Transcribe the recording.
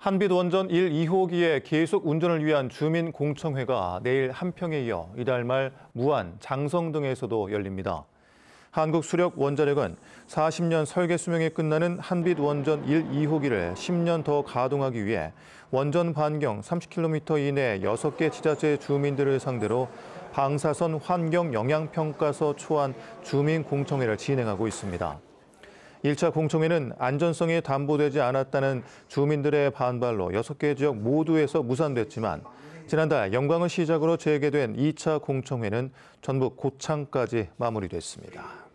한빛원전 1, 2호기에 계속 운전을 위한 주민공청회가 내일 한평에 이어 이달 말 무안, 장성 등에서도 열립니다. 한국수력원자력은 40년 설계 수명이 끝나는 한빛원전 1, 2호기를 10년 더 가동하기 위해 원전 반경 30km 이내 6개 지자체 주민들을 상대로 방사선 환경 영향평가서 초안 주민공청회를 진행하고 있습니다. 1차 공청회는 안전성이 담보되지 않았다는 주민들의 반발로 6개 지역 모두에서 무산됐지만 지난달 영광을 시작으로 재개된 2차 공청회는 전북 고창까지 마무리됐습니다.